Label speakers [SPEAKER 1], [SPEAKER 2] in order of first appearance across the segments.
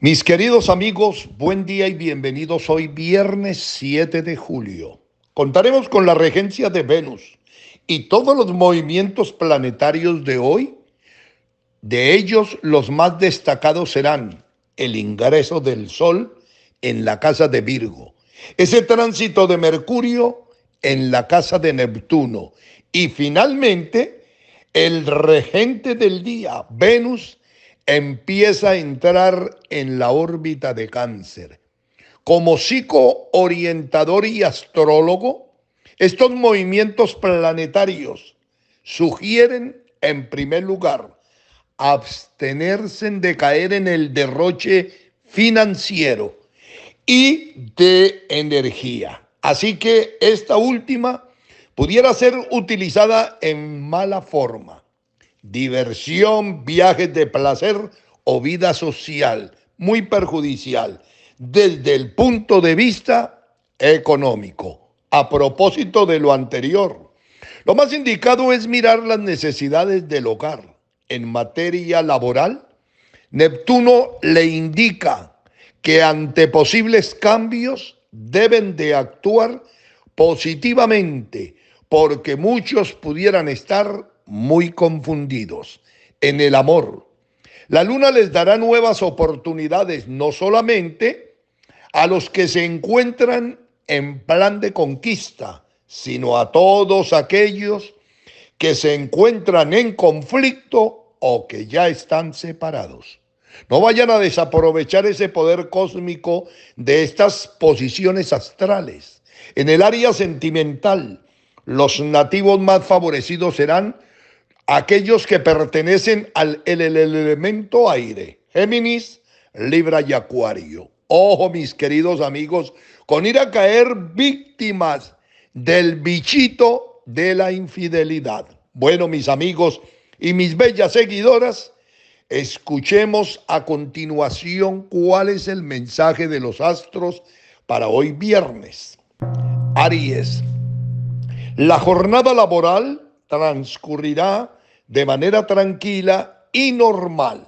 [SPEAKER 1] Mis queridos amigos, buen día y bienvenidos hoy viernes 7 de julio. Contaremos con la regencia de Venus y todos los movimientos planetarios de hoy. De ellos los más destacados serán el ingreso del Sol en la casa de Virgo, ese tránsito de Mercurio en la casa de Neptuno y finalmente el regente del día, Venus, empieza a entrar en la órbita de cáncer. Como psicoorientador y astrólogo, estos movimientos planetarios sugieren, en primer lugar, abstenerse de caer en el derroche financiero y de energía. Así que esta última pudiera ser utilizada en mala forma diversión, viajes de placer o vida social, muy perjudicial desde el punto de vista económico. A propósito de lo anterior, lo más indicado es mirar las necesidades del hogar. En materia laboral, Neptuno le indica que ante posibles cambios deben de actuar positivamente porque muchos pudieran estar muy confundidos en el amor. La luna les dará nuevas oportunidades, no solamente a los que se encuentran en plan de conquista, sino a todos aquellos que se encuentran en conflicto o que ya están separados. No vayan a desaprovechar ese poder cósmico de estas posiciones astrales. En el área sentimental, los nativos más favorecidos serán aquellos que pertenecen al el, elemento aire, Géminis, Libra y Acuario. Ojo, mis queridos amigos, con ir a caer víctimas del bichito de la infidelidad. Bueno, mis amigos y mis bellas seguidoras, escuchemos a continuación cuál es el mensaje de los astros para hoy viernes. Aries, la jornada laboral transcurrirá de manera tranquila y normal,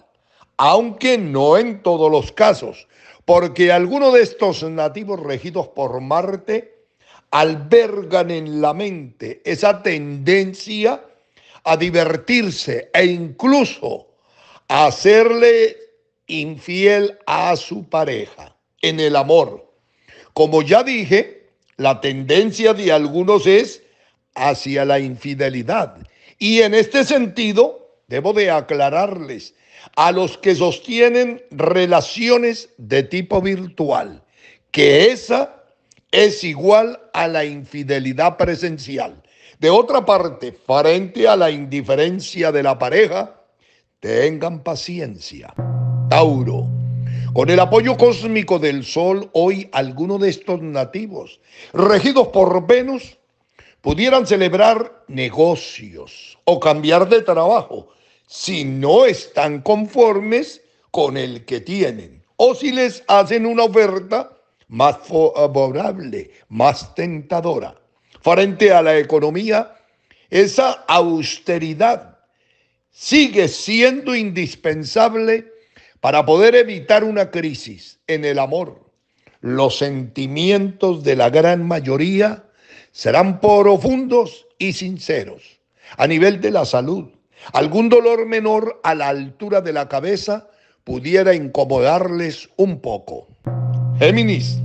[SPEAKER 1] aunque no en todos los casos, porque algunos de estos nativos regidos por Marte albergan en la mente esa tendencia a divertirse e incluso a hacerle infiel a su pareja en el amor. Como ya dije, la tendencia de algunos es hacia la infidelidad y en este sentido, debo de aclararles a los que sostienen relaciones de tipo virtual que esa es igual a la infidelidad presencial. De otra parte, frente a la indiferencia de la pareja, tengan paciencia. Tauro. Con el apoyo cósmico del Sol, hoy algunos de estos nativos, regidos por Venus, pudieran celebrar negocios o cambiar de trabajo si no están conformes con el que tienen o si les hacen una oferta más favorable, más tentadora. Frente a la economía, esa austeridad sigue siendo indispensable para poder evitar una crisis en el amor, los sentimientos de la gran mayoría serán profundos y sinceros. A nivel de la salud, algún dolor menor a la altura de la cabeza pudiera incomodarles un poco. Géminis.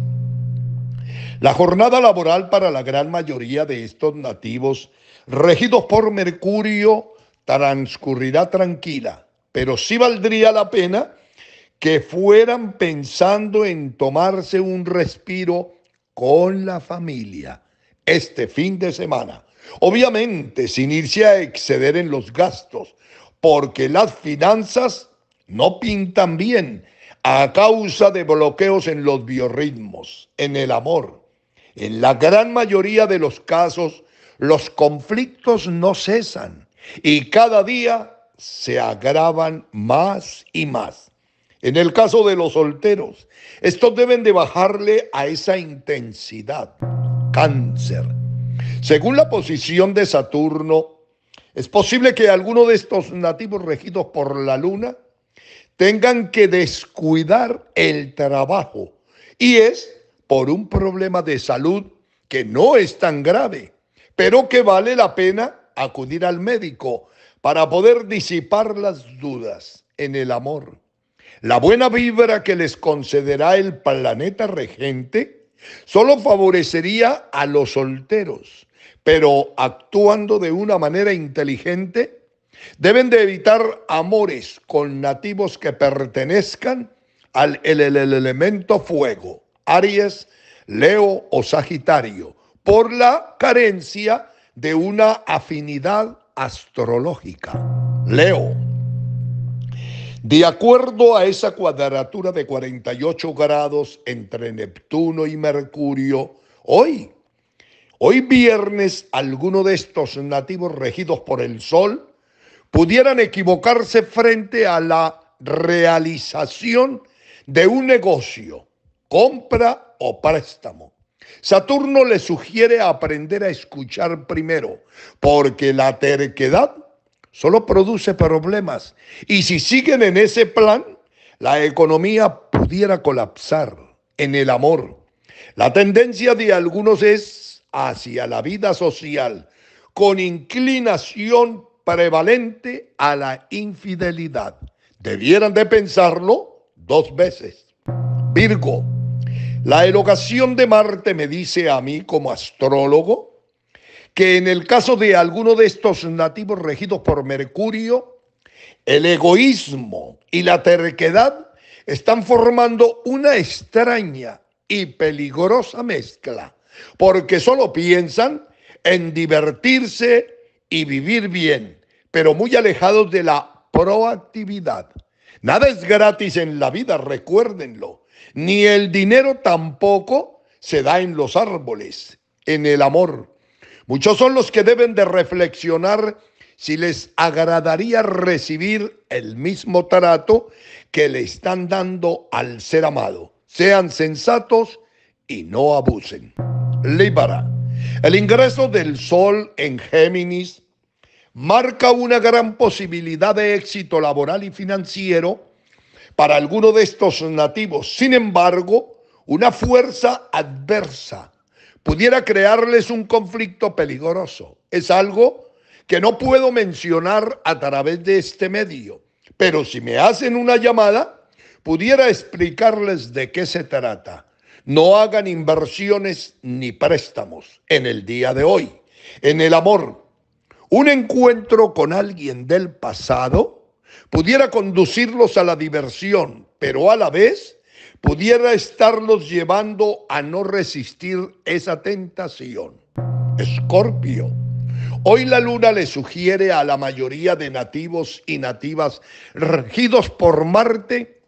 [SPEAKER 1] La jornada laboral para la gran mayoría de estos nativos, regidos por Mercurio, transcurrirá tranquila, pero sí valdría la pena que fueran pensando en tomarse un respiro con la familia este fin de semana. Obviamente sin inicia a exceder en los gastos, porque las finanzas no pintan bien a causa de bloqueos en los biorritmos, en el amor. En la gran mayoría de los casos, los conflictos no cesan y cada día se agravan más y más. En el caso de los solteros, estos deben de bajarle a esa intensidad cáncer. Según la posición de Saturno, es posible que algunos de estos nativos regidos por la luna tengan que descuidar el trabajo. Y es por un problema de salud que no es tan grave, pero que vale la pena acudir al médico para poder disipar las dudas en el amor. La buena vibra que les concederá el planeta regente Solo favorecería a los solteros, pero actuando de una manera inteligente, deben de evitar amores con nativos que pertenezcan al el, elemento fuego, Aries, Leo o Sagitario, por la carencia de una afinidad astrológica. Leo. De acuerdo a esa cuadratura de 48 grados entre Neptuno y Mercurio, hoy, hoy viernes, alguno de estos nativos regidos por el Sol pudieran equivocarse frente a la realización de un negocio, compra o préstamo. Saturno le sugiere aprender a escuchar primero, porque la terquedad solo produce problemas. Y si siguen en ese plan, la economía pudiera colapsar en el amor. La tendencia de algunos es hacia la vida social, con inclinación prevalente a la infidelidad. Debieran de pensarlo dos veces. Virgo, la elocación de Marte me dice a mí como astrólogo que en el caso de alguno de estos nativos regidos por Mercurio, el egoísmo y la terquedad están formando una extraña y peligrosa mezcla, porque solo piensan en divertirse y vivir bien, pero muy alejados de la proactividad. Nada es gratis en la vida, recuérdenlo. Ni el dinero tampoco se da en los árboles, en el amor. Muchos son los que deben de reflexionar si les agradaría recibir el mismo trato que le están dando al ser amado. Sean sensatos y no abusen. Libra. El ingreso del Sol en Géminis marca una gran posibilidad de éxito laboral y financiero para alguno de estos nativos. Sin embargo, una fuerza adversa pudiera crearles un conflicto peligroso. Es algo que no puedo mencionar a través de este medio, pero si me hacen una llamada, pudiera explicarles de qué se trata. No hagan inversiones ni préstamos en el día de hoy, en el amor. Un encuentro con alguien del pasado pudiera conducirlos a la diversión, pero a la vez pudiera estarlos llevando a no resistir esa tentación. Escorpio. Hoy la luna le sugiere a la mayoría de nativos y nativas regidos por Marte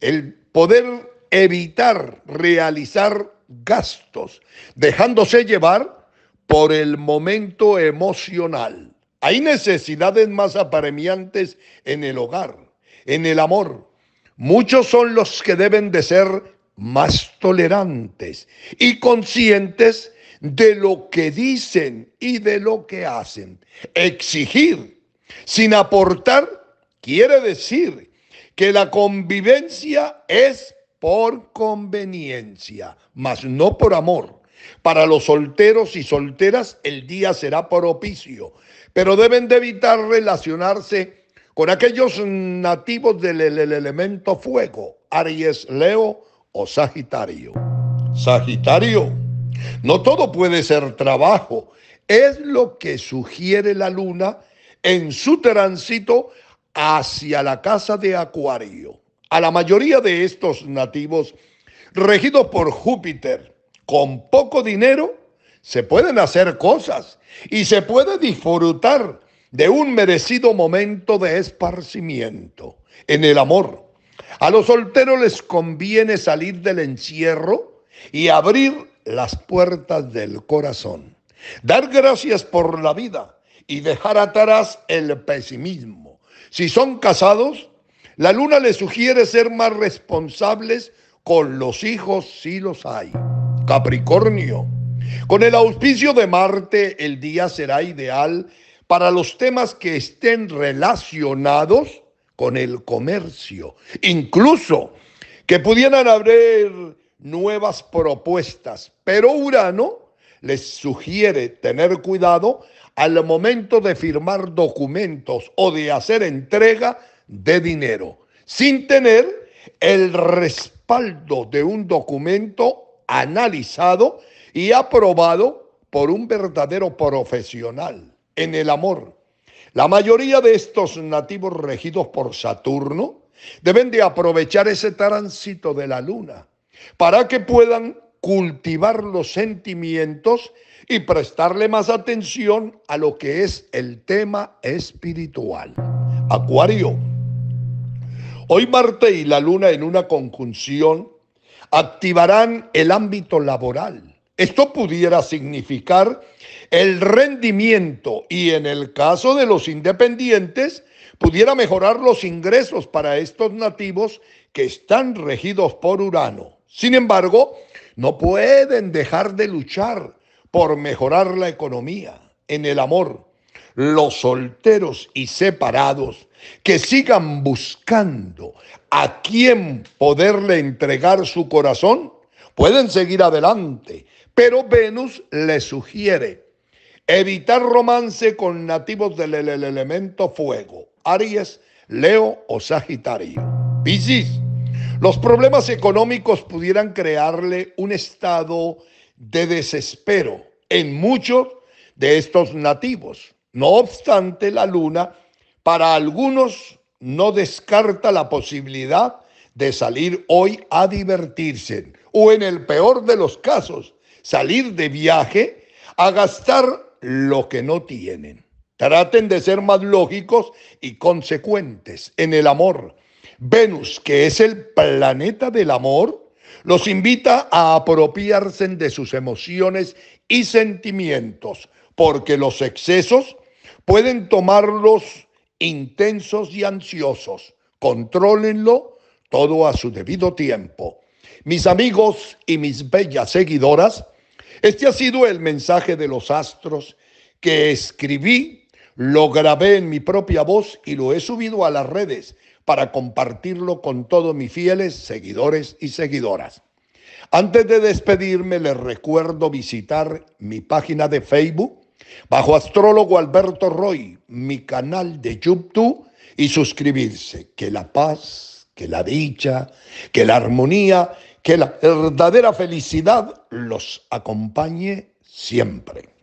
[SPEAKER 1] el poder evitar realizar gastos, dejándose llevar por el momento emocional. Hay necesidades más apremiantes en el hogar, en el amor, Muchos son los que deben de ser más tolerantes y conscientes de lo que dicen y de lo que hacen. Exigir sin aportar quiere decir que la convivencia es por conveniencia, mas no por amor. Para los solteros y solteras el día será propicio, pero deben de evitar relacionarse con aquellos nativos del elemento fuego, Aries, Leo o Sagitario. Sagitario, no todo puede ser trabajo, es lo que sugiere la luna en su tránsito hacia la casa de Acuario. A la mayoría de estos nativos, regidos por Júpiter, con poco dinero, se pueden hacer cosas y se puede disfrutar de un merecido momento de esparcimiento en el amor. A los solteros les conviene salir del encierro y abrir las puertas del corazón. Dar gracias por la vida y dejar atrás el pesimismo. Si son casados, la luna les sugiere ser más responsables con los hijos si los hay. Capricornio. Con el auspicio de Marte, el día será ideal para los temas que estén relacionados con el comercio. Incluso que pudieran haber nuevas propuestas. Pero Urano les sugiere tener cuidado al momento de firmar documentos o de hacer entrega de dinero, sin tener el respaldo de un documento analizado y aprobado por un verdadero profesional en el amor. La mayoría de estos nativos regidos por Saturno deben de aprovechar ese tránsito de la luna para que puedan cultivar los sentimientos y prestarle más atención a lo que es el tema espiritual. Acuario. Hoy Marte y la Luna en una conjunción activarán el ámbito laboral. Esto pudiera significar el rendimiento y en el caso de los independientes, pudiera mejorar los ingresos para estos nativos que están regidos por Urano. Sin embargo, no pueden dejar de luchar por mejorar la economía, en el amor, los solteros y separados que sigan buscando a quién poderle entregar su corazón, pueden seguir adelante, pero Venus les sugiere Evitar romance con nativos del elemento fuego, Aries, Leo o Sagitario. Piscis, los problemas económicos pudieran crearle un estado de desespero en muchos de estos nativos. No obstante, la luna para algunos no descarta la posibilidad de salir hoy a divertirse o en el peor de los casos, salir de viaje a gastar lo que no tienen. Traten de ser más lógicos y consecuentes en el amor. Venus, que es el planeta del amor, los invita a apropiarse de sus emociones y sentimientos, porque los excesos pueden tomarlos intensos y ansiosos. Contrólenlo todo a su debido tiempo. Mis amigos y mis bellas seguidoras, este ha sido el mensaje de los astros que escribí, lo grabé en mi propia voz y lo he subido a las redes para compartirlo con todos mis fieles seguidores y seguidoras. Antes de despedirme, les recuerdo visitar mi página de Facebook bajo astrólogo Alberto Roy, mi canal de YouTube y suscribirse. Que la paz, que la dicha, que la armonía que la verdadera felicidad los acompañe siempre.